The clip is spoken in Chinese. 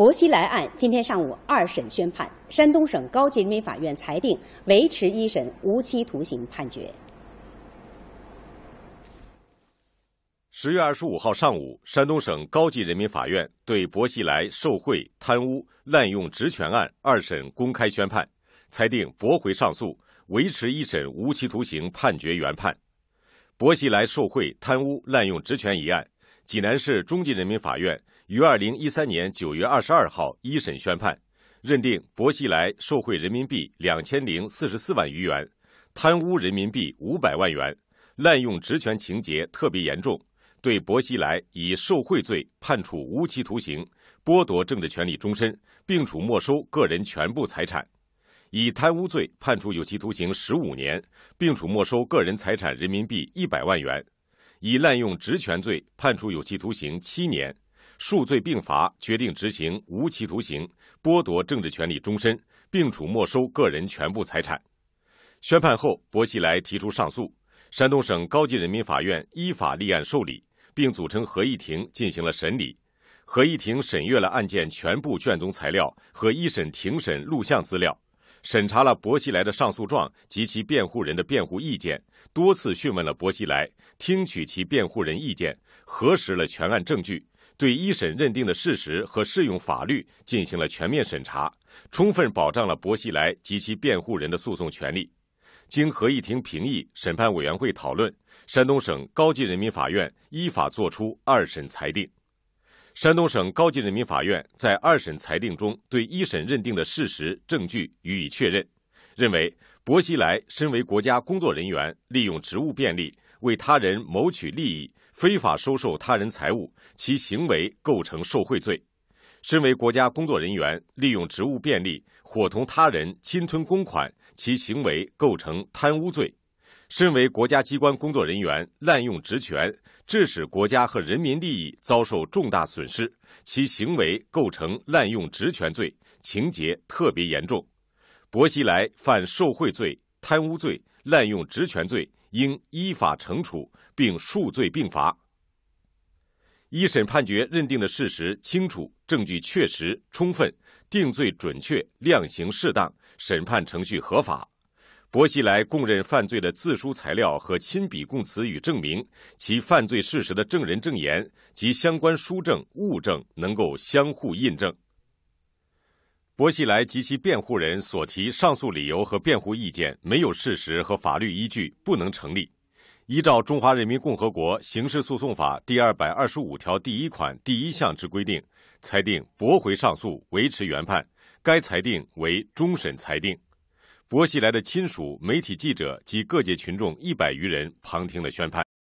薄熙来案今天上午二审宣判，山东省高级人民法院裁定维持一审无期徒刑判决。十月二十五号上午，山东省高级人民法院对薄熙来受贿、贪污、滥用职权案二审公开宣判，裁定驳回上诉，维持一审无期徒刑判决原判。薄熙来受贿、贪污、滥用职权一案。济南市中级人民法院于二零一三年九月二十二号一审宣判，认定薄熙来受贿人民币两千零四十四万余元，贪污人民币五百万元，滥用职权情节特别严重。对薄熙来以受贿罪判处无期徒刑，剥夺政治权利终身，并处没收个人全部财产；以贪污罪判处有期徒刑十五年，并处没收个人财产人民币一百万元。以滥用职权罪判处有期徒刑七年，数罪并罚，决定执行无期徒刑，剥夺政治权利终身，并处没收个人全部财产。宣判后，薄熙来提出上诉，山东省高级人民法院依法立案受理，并组成合议庭进行了审理。合议庭审阅了案件全部卷宗材料和一审庭审录像资料。审查了薄熙来的上诉状及其辩护人的辩护意见，多次讯问了薄熙来，听取其辩护人意见，核实了全案证据，对一审认定的事实和适用法律进行了全面审查，充分保障了薄熙来及其辩护人的诉讼权利。经合议庭评议，审判委员会讨论，山东省高级人民法院依法作出二审裁定。山东省高级人民法院在二审裁定中对一审认定的事实、证据予以确认，认为薄熙来身为国家工作人员，利用职务便利为他人谋取利益，非法收受他人财物，其行为构成受贿罪；身为国家工作人员，利用职务便利，伙同他人侵吞公款，其行为构成贪污罪。身为国家机关工作人员，滥用职权，致使国家和人民利益遭受重大损失，其行为构成滥用职权罪，情节特别严重。薄熙来犯受贿罪、贪污罪、滥用职权罪，应依法惩处，并数罪并罚。一审判决认定的事实清楚，证据确实充分，定罪准确，量刑适当，审判程序合法。薄熙来供认犯罪的自书材料和亲笔供词与证明其犯罪事实的证人证言及相关书证、物证能够相互印证。薄熙来及其辩护人所提上诉理由和辩护意见没有事实和法律依据，不能成立。依照《中华人民共和国刑事诉讼法》第二百二十五条第一款第一项之规定，裁定驳回上诉，维持原判。该裁定为终审裁定。薄熙来的亲属、媒体记者及各界群众一百余人旁听了宣判。